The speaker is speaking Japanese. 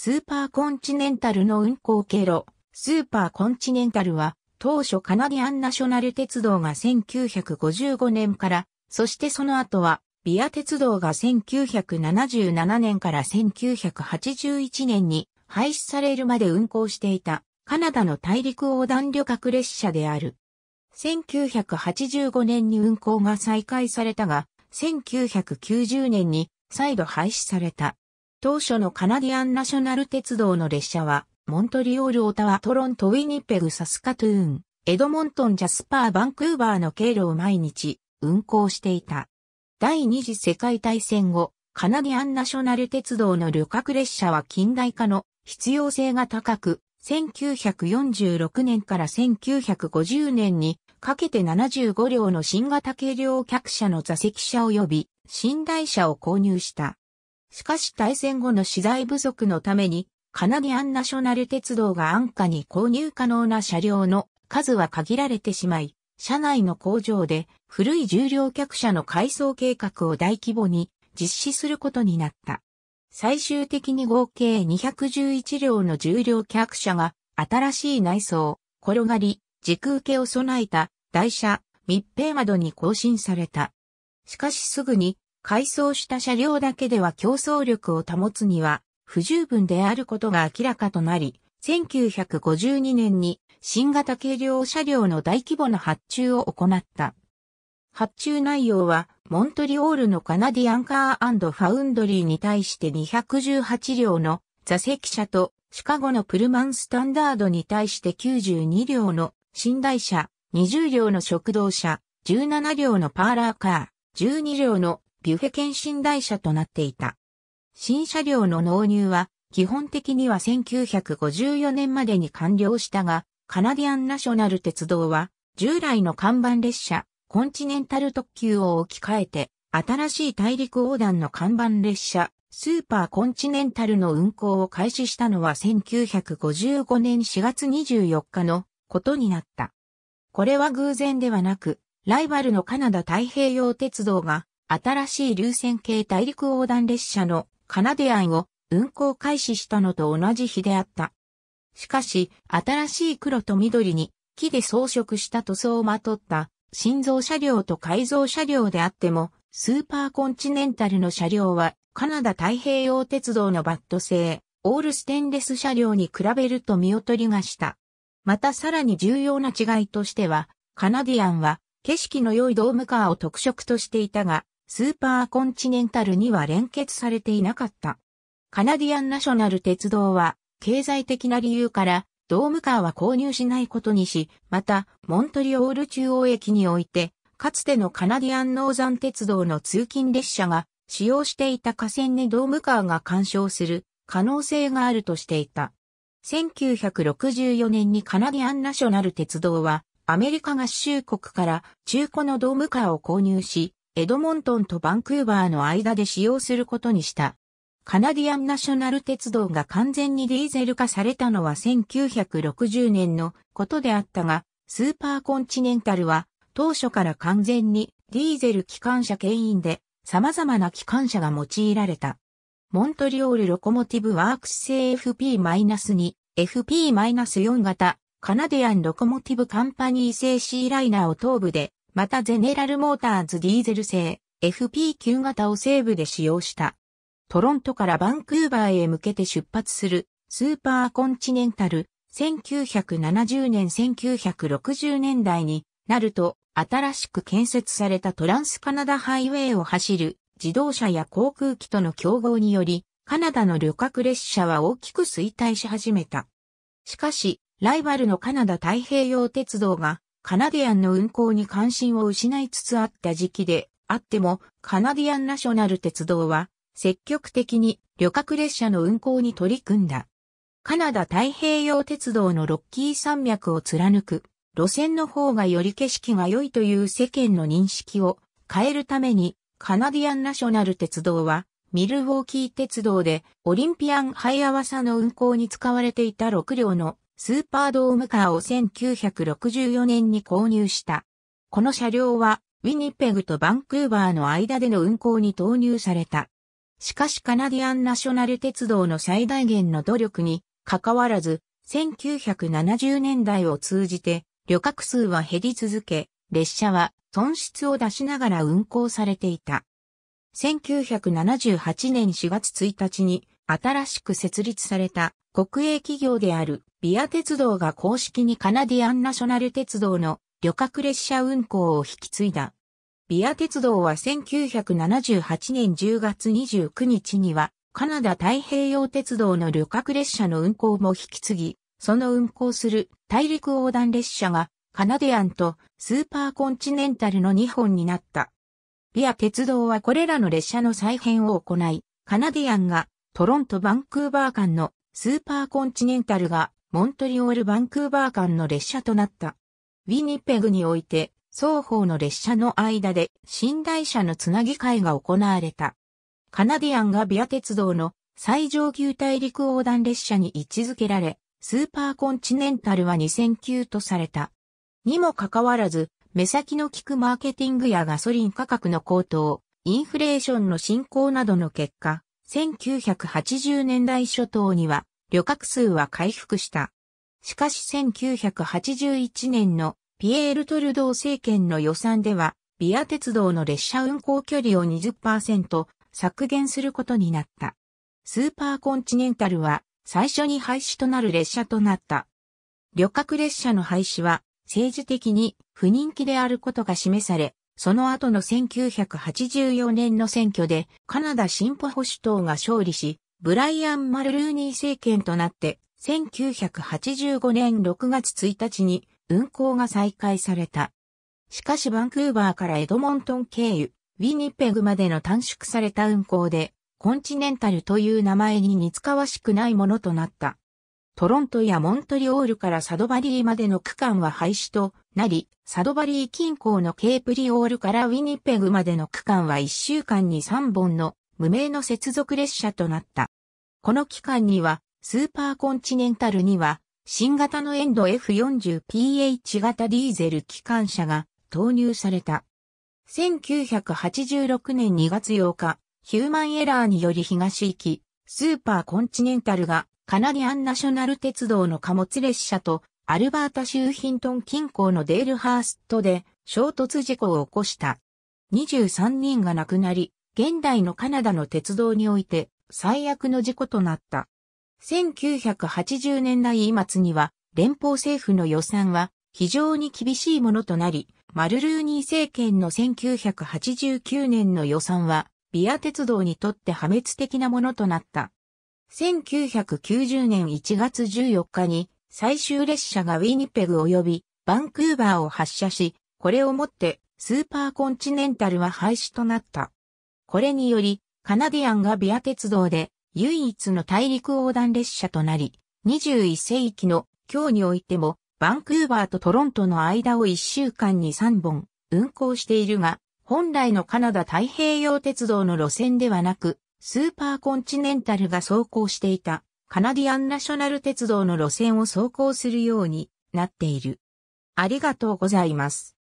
スーパーコンチネンタルの運行経路。スーパーコンチネンタルは、当初カナディアンナショナル鉄道が1955年から、そしてその後は、ビア鉄道が1977年から1981年に廃止されるまで運行していたカナダの大陸横断旅客列車である。1985年に運行が再開されたが、1990年に再度廃止された。当初のカナディアンナショナル鉄道の列車は、モントリオール・オタワ・トロント・ウィニペグ・サスカトゥーン、エドモントン・ジャスパー・バンクーバーの経路を毎日運行していた。第二次世界大戦後、カナディアンナショナル鉄道の旅客列車は近代化の必要性が高く、1946年から1950年にかけて75両の新型軽量客車の座席車及び寝台車を購入した。しかし対戦後の資材不足のために、カナディアンナショナル鉄道が安価に購入可能な車両の数は限られてしまい、車内の工場で古い重量客車の改装計画を大規模に実施することになった。最終的に合計211両の重量客車が新しい内装、転がり、軸受けを備えた台車、密閉窓に更新された。しかしすぐに改装した車両だけでは競争力を保つには不十分であることが明らかとなり、1952年に新型軽量車両の大規模な発注を行った。発注内容は、モントリオールのカナディアンカーファウンドリーに対して218両の座席車と、シカゴのプルマンスタンダードに対して92両の寝台車、20両の食堂車、17両のパーラーカー、12両のビュフェ検診台車となっていた。新車両の納入は、基本的には1954年までに完了したが、カナディアンナショナル鉄道は、従来の看板列車、コンチネンタル特急を置き換えて、新しい大陸横断の看板列車、スーパーコンチネンタルの運行を開始したのは1955年4月24日のことになった。これは偶然ではなく、ライバルのカナダ太平洋鉄道が新しい流線形大陸横断列車のカナディアンを運行開始したのと同じ日であった。しかし、新しい黒と緑に木で装飾した塗装をまとった新造車両と改造車両であっても、スーパーコンチネンタルの車両はカナダ太平洋鉄道のバット製、オールステンレス車両に比べると見劣りがした。またさらに重要な違いとしては、カナディアンは景色の良いドームカーを特色としていたが、スーパーコンチネンタルには連結されていなかった。カナディアンナショナル鉄道は、経済的な理由から、ドームカーは購入しないことにし、また、モントリオール中央駅において、かつてのカナディアンノーザン鉄道の通勤列車が使用していた河川にドームカーが干渉する可能性があるとしていた。1964年にカナディアンナショナル鉄道はアメリカ合衆国から中古のドームカーを購入し、エドモントンとバンクーバーの間で使用することにした。カナディアンナショナル鉄道が完全にディーゼル化されたのは1960年のことであったが、スーパーコンチネンタルは当初から完全にディーゼル機関車牽引で様々な機関車が用いられた。モントリオールロコモティブワークス製 FP-2、FP-4 型カナディアンロコモティブカンパニー製 C ライナーを頭部でまたゼネラルモーターズディーゼル製 FP9 型を西部で使用した。トロントからバンクーバーへ向けて出発するスーパーコンチネンタル1970年1960年代になると新しく建設されたトランスカナダハイウェイを走る自動車や航空機との競合によりカナダの旅客列車は大きく衰退し始めた。しかし、ライバルのカナダ太平洋鉄道がカナディアンの運行に関心を失いつつあった時期であっても、カナディアンナショナル鉄道は、積極的に旅客列車の運行に取り組んだ。カナダ太平洋鉄道のロッキー山脈を貫く路線の方がより景色が良いという世間の認識を変えるためにカナディアンナショナル鉄道はミルウォーキー鉄道でオリンピアンハイアワサの運行に使われていた6両のスーパードームカーを1964年に購入した。この車両は、ウィニペグとバンクーバーの間での運行に投入された。しかしカナディアンナショナル鉄道の最大限の努力に、関わらず、1970年代を通じて、旅客数は減り続け、列車は損失を出しながら運行されていた。1978年4月1日に新しく設立された国営企業であるビア鉄道が公式にカナディアンナショナル鉄道の旅客列車運行を引き継いだ。ビア鉄道は1978年10月29日にはカナダ太平洋鉄道の旅客列車の運行も引き継ぎ、その運行する大陸横断列車がカナディアンとスーパーコンチネンタルの2本になった。ビア鉄道はこれらの列車の再編を行い、カナディアンがトロント・バンクーバー間のスーパーコンチネンタルがモントリオール・バンクーバー間の列車となった。ウィニペグにおいて、双方の列車の間で寝台車のつなぎ会が行われた。カナディアンがビア鉄道の最上級大陸横断列車に位置づけられ、スーパーコンチネンタルは2 0 0 9とされた。にもかかわらず、目先の効くマーケティングやガソリン価格の高騰、インフレーションの進行などの結果、1980年代初頭には旅客数は回復した。しかし1981年のピエール・トルドー政権の予算では、ビア鉄道の列車運行距離を20%削減することになった。スーパーコンチネンタルは最初に廃止となる列車となった。旅客列車の廃止は政治的に不人気であることが示され、その後の1984年の選挙でカナダ進歩保守党が勝利し、ブライアン・マルルーニー政権となって、1985年6月1日に運行が再開された。しかしバンクーバーからエドモントン経由、ウィニペグまでの短縮された運行で、コンチネンタルという名前に似つかわしくないものとなった。トロントやモントリオールからサドバリーまでの区間は廃止となり、サドバリー近郊のケープリオールからウィニペグまでの区間は1週間に3本の無名の接続列車となった。この期間には、スーパーコンチネンタルには、新型のエンド F40PH 型ディーゼル機関車が投入された。1986年2月8日、ヒューマンエラーにより東行き、スーパーコンチネンタルがカナディアンナショナル鉄道の貨物列車とアルバータ州ヒントン近郊のデールハーストで衝突事故を起こした。23人が亡くなり、現代のカナダの鉄道において最悪の事故となった。1980年代末には連邦政府の予算は非常に厳しいものとなり、マルルーニー政権の1989年の予算はビア鉄道にとって破滅的なものとなった。1990年1月14日に最終列車がウィニペグ及びバンクーバーを発車し、これをもってスーパーコンチネンタルは廃止となった。これにより、カナディアンがビア鉄道で唯一の大陸横断列車となり、21世紀の今日においても、バンクーバーとトロントの間を1週間に3本運行しているが、本来のカナダ太平洋鉄道の路線ではなく、スーパーコンチネンタルが走行していたカナディアンナショナル鉄道の路線を走行するようになっている。ありがとうございます。